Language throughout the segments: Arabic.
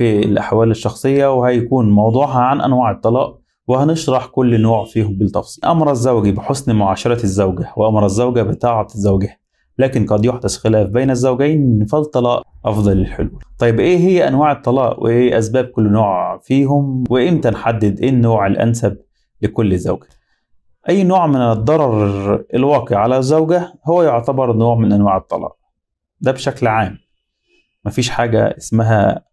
في الأحوال الشخصية وهيكون موضوعها عن أنواع الطلاق وهنشرح كل نوع فيهم بالتفصيل أمر الزوج بحسن معاشرة الزوجة وأمر الزوجة بطاعة زوجها لكن قد يحدث خلاف بين الزوجين فالطلاق أفضل الحلول طيب إيه هي أنواع الطلاق وإيه أسباب كل نوع فيهم وإمتى نحدد إيه النوع الأنسب لكل زوجة أي نوع من الضرر الواقع على الزوجة هو يعتبر نوع من أنواع الطلاق ده بشكل عام مفيش حاجة اسمها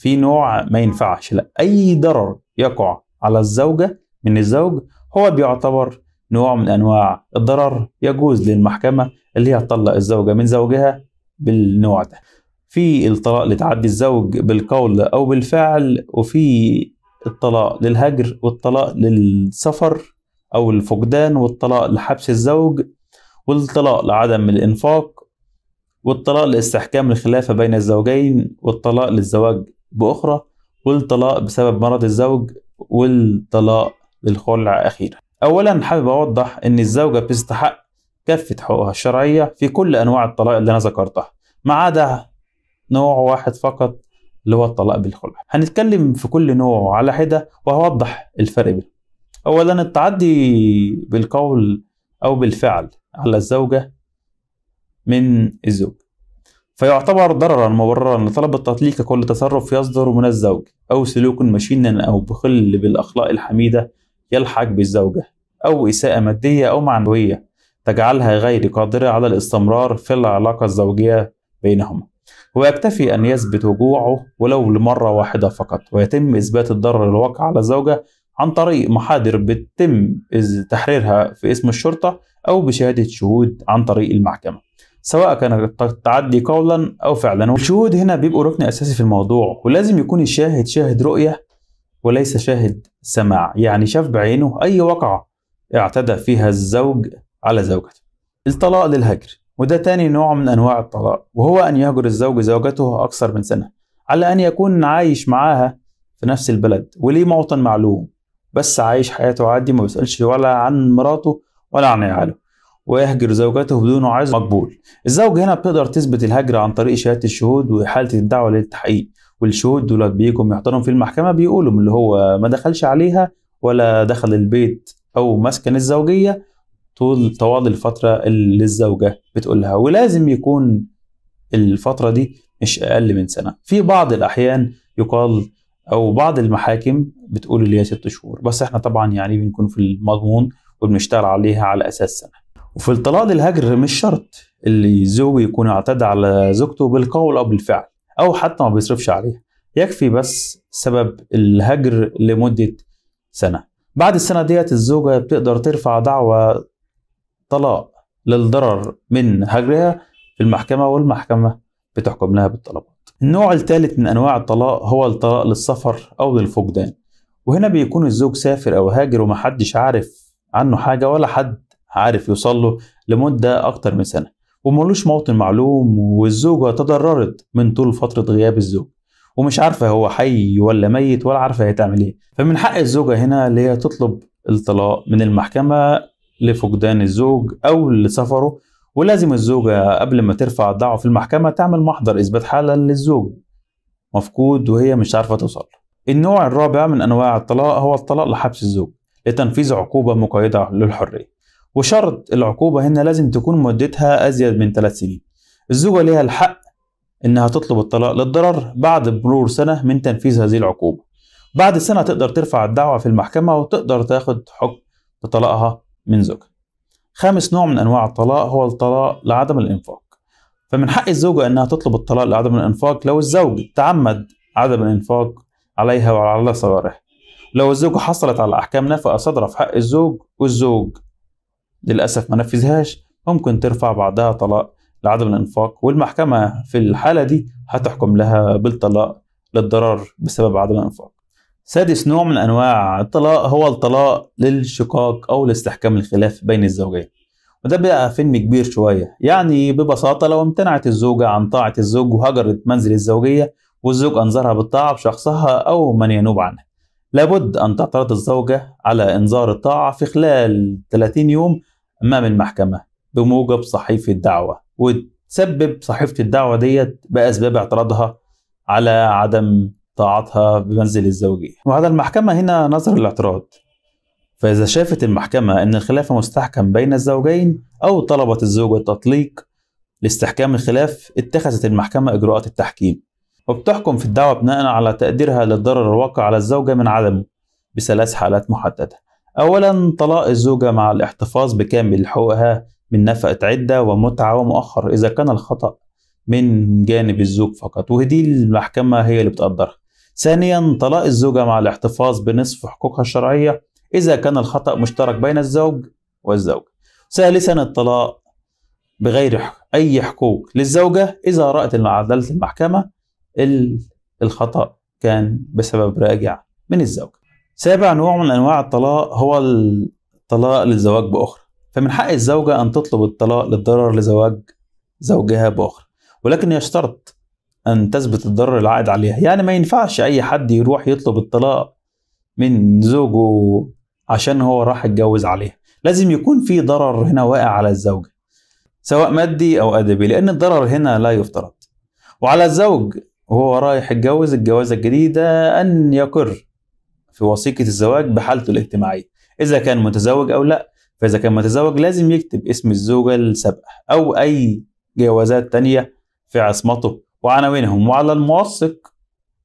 في نوع ما ينفعش لا اي ضرر يقع على الزوجه من الزوج هو بيعتبر نوع من انواع الضرر يجوز للمحكمه اللي هي تطلق الزوجه من زوجها بالنوع ده في الطلاق لتعدي الزوج بالقول او بالفعل وفي الطلاق للهجر والطلاق للسفر او الفقدان والطلاق لحبس الزوج والطلاق لعدم الانفاق والطلاق لاستحكام الخلافه بين الزوجين والطلاق للزواج بأخرى والطلاق بسبب مرض الزوج والطلاق للخلع أخيرا أولا حابب أوضح أن الزوجة بتستحق كافة حقوقها الشرعية في كل أنواع الطلاق اللي أنا ذكرتها ما عدا نوع واحد فقط اللي هو الطلاق بالخلع هنتكلم في كل نوع على حدة وهوضح الفرق بينهم أولا التعدي بالقول أو بالفعل على الزوجة من الزوج فيعتبر ضررا مبررا لطلب التطليق كل تصرف يصدر من الزوج أو سلوك مشينا أو بخل بالأخلاق الحميدة يلحق بالزوجة أو إساءة مادية أو معنوية تجعلها غير قادرة على الاستمرار في العلاقة الزوجية بينهما ويكتفي أن يثبت وجوعه ولو لمرة واحدة فقط ويتم إثبات الضرر الواقع على الزوجة عن طريق محاضر بتم تحريرها في اسم الشرطة أو بشهادة شهود عن طريق المحكمة سواء كان التعدي قولا أو فعلا الشهود هنا بيبقوا ركن أساسي في الموضوع ولازم يكون الشاهد شاهد رؤية وليس شاهد سماع يعني شاف بعينه أي وقعة اعتدى فيها الزوج على زوجته الطلاق للهجر وده تاني نوع من أنواع الطلاق وهو أن يهجر الزوج زوجته أكثر من سنة على أن يكون عايش معاها في نفس البلد وليه موطن معلوم بس عايش حياته عادي ما بيسألش ولا عن مراته ولا عن عياله ويهجر زوجته بدون عزم مقبول الزوج هنا بتقدر تثبت الهجر عن طريق شهاده الشهود وحاله الدعوه للتحقيق والشهود دولت بيجوا محترم في المحكمه بيقولوا اللي هو ما دخلش عليها ولا دخل البيت او مسكن الزوجيه طول طوال الفتره اللي الزوجه بتقولها ولازم يكون الفتره دي مش اقل من سنه في بعض الاحيان يقال او بعض المحاكم بتقول اللي هي ست شهور بس احنا طبعا يعني بنكون في المضمون وبنشتغل عليها على اساس سنه وفي الطلاق الهجر مش شرط اللي زوج يكون اعتدى على زوجته بالقول او بالفعل او حتى ما بيصرفش عليها يكفي بس سبب الهجر لمده سنه بعد السنه ديت الزوجه بتقدر ترفع دعوى طلاق للضرر من هجرها في المحكمه والمحكمه بتحكم لها بالطلبات النوع الثالث من انواع الطلاق هو الطلاق للسفر او للفقدان وهنا بيكون الزوج سافر او هاجر ومحدش عارف عنه حاجه ولا حد عارف يوصل له لمدة أكتر من سنة وملوش موطن معلوم والزوجة تضررت من طول فترة غياب الزوج ومش عارفة هو حي ولا ميت ولا عارفة تعمل إيه فمن حق الزوجة هنا اللي هي تطلب الطلاق من المحكمة لفقدان الزوج أو لسفره ولازم الزوجة قبل ما ترفع الدعوة في المحكمة تعمل محضر إثبات حالة للزوج مفقود وهي مش عارفة توصل النوع الرابع من أنواع الطلاق هو الطلاق لحبس الزوج لتنفيذ عقوبة مقيدة للحرية وشرط العقوبة هنا لازم تكون مدتها أزيد من ثلاث سنين الزوجة ليها الحق إنها تطلب الطلاق للضرر بعد مرور سنة من تنفيذ هذه العقوبة بعد سنة تقدر ترفع الدعوة في المحكمة وتقدر تاخد حكم بطلاقها من زوجها خامس نوع من أنواع الطلاق هو الطلاق لعدم الإنفاق فمن حق الزوجة إنها تطلب الطلاق لعدم الإنفاق لو الزوج تعمد عدم الإنفاق عليها وعلى صغارها لو الزوجة حصلت على أحكام نفقة صادرة في حق الزوج والزوج للأسف ما نفذهاش ممكن ترفع بعدها طلاق لعدم الإنفاق والمحكمة في الحالة دي هتحكم لها بالطلاق للضرر بسبب عدم الإنفاق سادس نوع من أنواع الطلاق هو الطلاق للشقاق أو لاستحكام الخلاف بين الزوجين وده بقى فيلم كبير شوية يعني ببساطة لو امتنعت الزوجة عن طاعة الزوج وهجرت منزل الزوجية والزوج أنظرها بالطاعة بشخصها أو من ينوب عنها لابد أن تعترض الزوجة على إنذار الطاعة في خلال 30 يوم أمام المحكمة بموجب صحيفة الدعوة وتسبب صحيفة الدعوة ديت بأسباب اعتراضها على عدم طاعتها بمنزل الزوجية وعلى المحكمة هنا نظر الاعتراض فإذا شافت المحكمة أن الخلاف مستحكم بين الزوجين أو طلبت الزوجة التطليق لاستحكام الخلاف اتخذت المحكمة إجراءات التحكيم وبتحكم في الدعوة بناء على تقديرها للضرر الواقع على الزوجة من عدمه بثلاث حالات محددة أولا طلاق الزوجة مع الاحتفاظ بكامل حقوقها من نفقة عدة ومتعة ومؤخر إذا كان الخطأ من جانب الزوج فقط ودي المحكمة هي اللي بتقدرها ثانيا طلاق الزوجة مع الاحتفاظ بنصف حقوقها الشرعية إذا كان الخطأ مشترك بين الزوج والزوجة ثالثا الطلاق بغير أي حقوق للزوجة إذا رأت عدالة المحكمة الخطأ كان بسبب راجع من الزوجة سابع نوع من أنواع الطلاق هو الطلاق للزواج بأخرى فمن حق الزوجة أن تطلب الطلاق للضرر لزواج زوجها بأخرى ولكن يشترط أن تثبت الضرر العائد عليها يعني ما ينفعش أي حد يروح يطلب الطلاق من زوجه عشان هو راح يتجوز عليها لازم يكون في ضرر هنا واقع على الزوجة سواء مادي أو أدبي لأن الضرر هنا لا يفترض وعلى الزوج وهو رايح يتجوز الجوازة الجديدة أن يقر في وثيقة الزواج بحالته الاجتماعية إذا كان متزوج أو لأ فإذا كان متزوج لازم يكتب اسم الزوجة السابقة أو أي جوازات تانية في عصمته وعناوينهم وعلى الموثق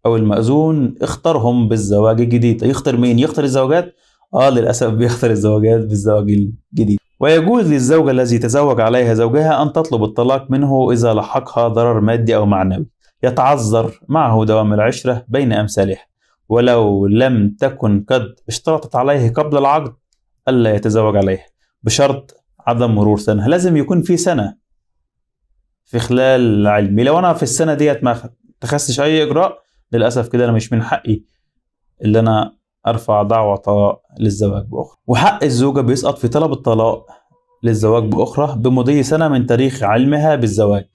أو المأذون اختارهم بالزواج الجديد يختار مين؟ يختار الزوجات؟ آه للأسف بيختار الزوجات بالزواج الجديد ويجوز للزوجة الذي تزوج عليها زوجها أن تطلب الطلاق منه إذا لحقها ضرر مادي أو معنوي يتعذر معه دوام العشرة بين أمثالها ولو لم تكن قد اشترطت عليه قبل العقد ألا يتزوج عليها بشرط عدم مرور سنة لازم يكون في سنة في خلال علمي لو أنا في السنة ديت ما اتخذتش أي إجراء للأسف كده أنا مش من حقي اللي أنا أرفع دعوة طلاق للزواج بأخرى وحق الزوجة بيسقط في طلب الطلاق للزواج بأخرى بمضي سنة من تاريخ علمها بالزواج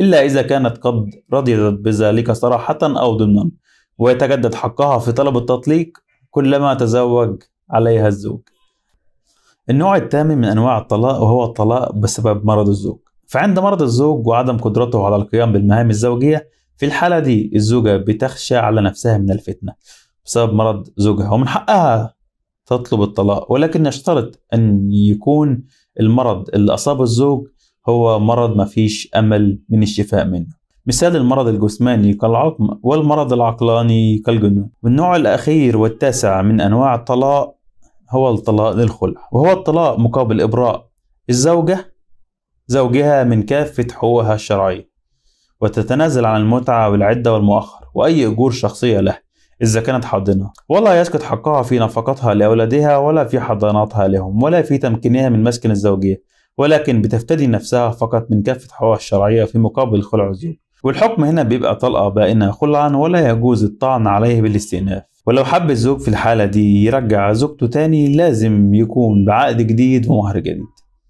إلا إذا كانت قد رضيت بذلك صراحة أو ضمنا ويتجدد حقها في طلب التطليق كلما تزوج عليها الزوج النوع الثامن من أنواع الطلاق وهو الطلاق بسبب مرض الزوج فعند مرض الزوج وعدم قدرته على القيام بالمهام الزوجية في الحالة دي الزوجة بتخشى على نفسها من الفتنة بسبب مرض زوجها ومن حقها تطلب الطلاق ولكن يشترط أن يكون المرض اللي أصاب الزوج هو مرض ما فيش أمل من الشفاء منه مثال المرض الجسماني كالعقم والمرض العقلاني كالجنون والنوع الأخير والتاسع من أنواع الطلاق هو الطلاق للخلع وهو الطلاق مقابل إبراء الزوجة زوجها من كافة حقوقها الشرعية وتتنازل عن المتعة والعدة والمؤخر وأي أجور شخصية له إذا كانت حاضنة ولا يسكت حقها في نفقتها لأولادها ولا في حضاناتها لهم ولا في تمكينها من مسكن الزوجية ولكن بتفتدي نفسها فقط من كافة حقوقها الشرعية في مقابل خلع الزوج والحكم هنا بيبقى طلقة بائنة خلعا ولا يجوز الطعن عليه بالاستئناف ولو حب الزوج في الحالة دي يرجع زوجته تاني لازم يكون بعقد جديد ومهر جديد